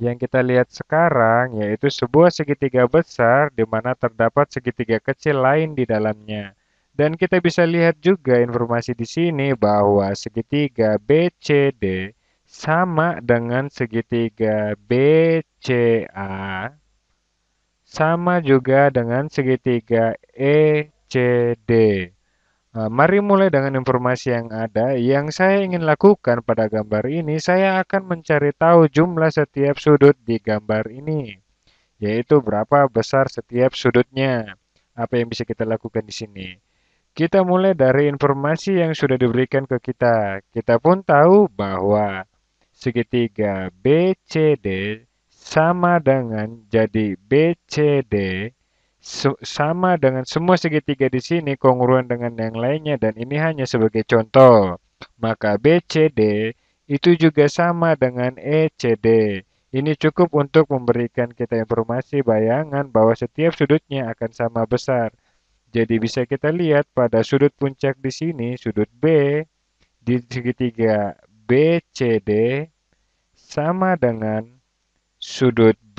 Yang kita lihat sekarang yaitu sebuah segitiga besar di mana terdapat segitiga kecil lain di dalamnya. Dan kita bisa lihat juga informasi di sini bahwa segitiga BCD sama dengan segitiga BCA sama juga dengan segitiga ECD. Eh, mari mulai dengan informasi yang ada. Yang saya ingin lakukan pada gambar ini, saya akan mencari tahu jumlah setiap sudut di gambar ini, yaitu berapa besar setiap sudutnya. Apa yang bisa kita lakukan di sini? Kita mulai dari informasi yang sudah diberikan ke kita. Kita pun tahu bahwa segitiga BCD sama dengan jadi BCD sama dengan semua segitiga di sini kongruen dengan yang lainnya dan ini hanya sebagai contoh. Maka BCD itu juga sama dengan ECD. Ini cukup untuk memberikan kita informasi bayangan bahwa setiap sudutnya akan sama besar. Jadi bisa kita lihat pada sudut puncak di sini, sudut B, di segitiga BCD sama dengan sudut B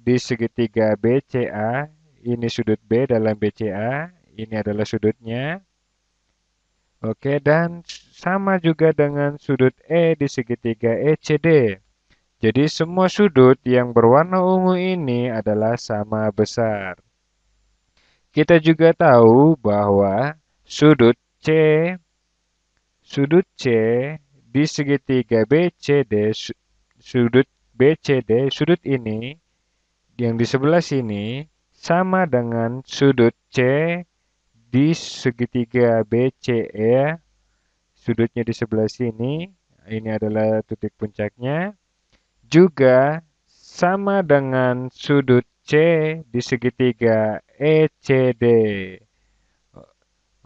di segitiga BCA ini sudut B dalam BCA. Ini adalah sudutnya. Oke, dan sama juga dengan sudut E di segitiga ECD. Jadi semua sudut yang berwarna ungu ini adalah sama besar. Kita juga tahu bahwa sudut C sudut C di segitiga BCD sudut BCD sudut ini yang di sebelah sini sama dengan sudut C di segitiga BCE. Sudutnya di sebelah sini. Ini adalah titik puncaknya. Juga sama dengan sudut C di segitiga ECD.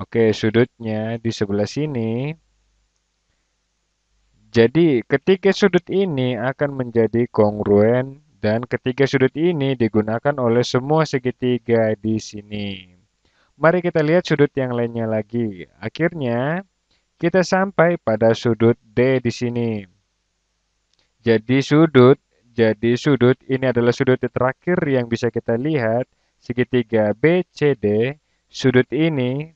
Oke, sudutnya di sebelah sini. Jadi, ketika sudut ini akan menjadi kongruen dan ketiga sudut ini digunakan oleh semua segitiga di sini. Mari kita lihat sudut yang lainnya lagi. Akhirnya, kita sampai pada sudut D di sini. Jadi sudut, jadi sudut ini adalah sudut terakhir yang bisa kita lihat. Segitiga BCD, sudut ini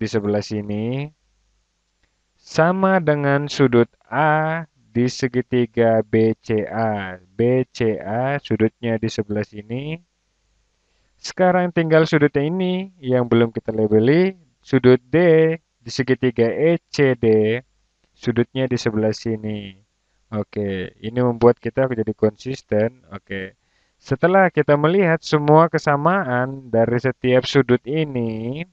di sebelah sini, sama dengan sudut A di segitiga BCA. BCA sudutnya di sebelah sini. Sekarang tinggal sudutnya ini yang belum kita labeli. Sudut D di segitiga ECD. Sudutnya di sebelah sini. Oke, ini membuat kita menjadi konsisten. Oke. Setelah kita melihat semua kesamaan dari setiap sudut ini,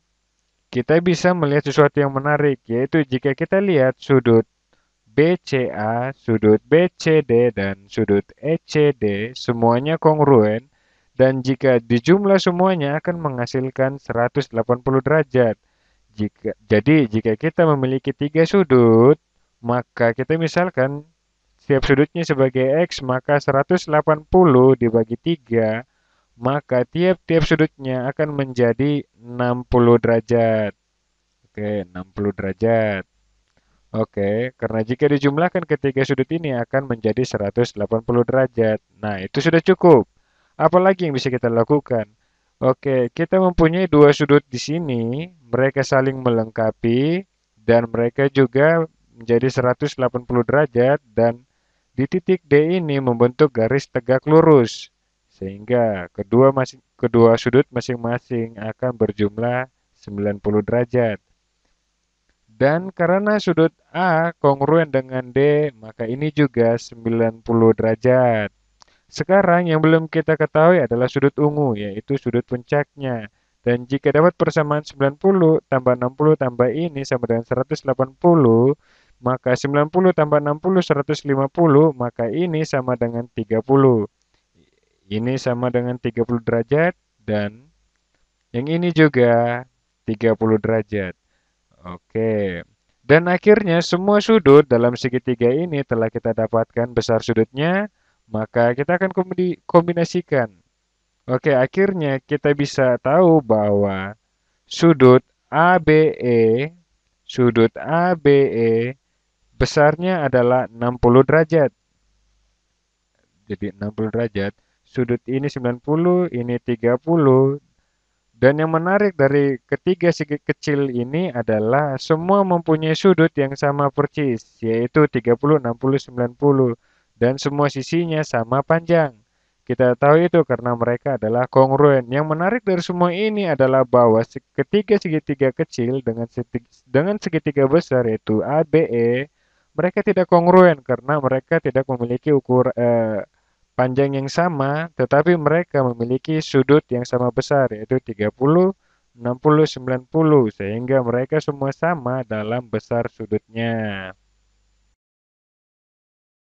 kita bisa melihat sesuatu yang menarik, yaitu jika kita lihat sudut BCA, sudut BCD, dan sudut ECD semuanya kongruen dan jika dijumlah semuanya akan menghasilkan 180 derajat. Jika, jadi jika kita memiliki tiga sudut, maka kita misalkan setiap sudutnya sebagai X, maka 180 dibagi 3, maka tiap-tiap sudutnya akan menjadi 60 derajat. Oke, 60 derajat. Oke, karena jika dijumlahkan ketiga sudut ini akan menjadi 180 derajat. Nah, itu sudah cukup. Apalagi yang bisa kita lakukan? Oke, kita mempunyai dua sudut di sini, mereka saling melengkapi dan mereka juga menjadi 180 derajat dan di titik D ini membentuk garis tegak lurus. Sehingga kedua masing, kedua sudut masing-masing akan berjumlah 90 derajat. Dan karena sudut A kongruen dengan D, maka ini juga 90 derajat. Sekarang yang belum kita ketahui adalah sudut ungu, yaitu sudut puncaknya. Dan jika dapat persamaan 90 tambah 60 tambah ini sama dengan 180, maka 90 tambah 60 150, maka ini sama dengan 30. Ini sama dengan 30 derajat dan yang ini juga 30 derajat. Oke. Dan akhirnya semua sudut dalam segitiga ini telah kita dapatkan besar sudutnya, maka kita akan kombinasikan. Oke, akhirnya kita bisa tahu bahwa sudut ABE, sudut ABE besarnya adalah 60 derajat. Jadi 60 derajat. Sudut ini 90, ini 30, dan yang menarik dari ketiga segi kecil ini adalah semua mempunyai sudut yang sama persis, yaitu 30, 60, 90, dan semua sisinya sama panjang. Kita tahu itu karena mereka adalah kongruen. Yang menarik dari semua ini adalah bahwa ketiga segitiga kecil dengan segitiga, dengan segitiga besar yaitu ABE, mereka tidak kongruen karena mereka tidak memiliki ukuran. eh, panjang yang sama, tetapi mereka memiliki sudut yang sama besar, yaitu 30, 60, 90, sehingga mereka semua sama dalam besar sudutnya.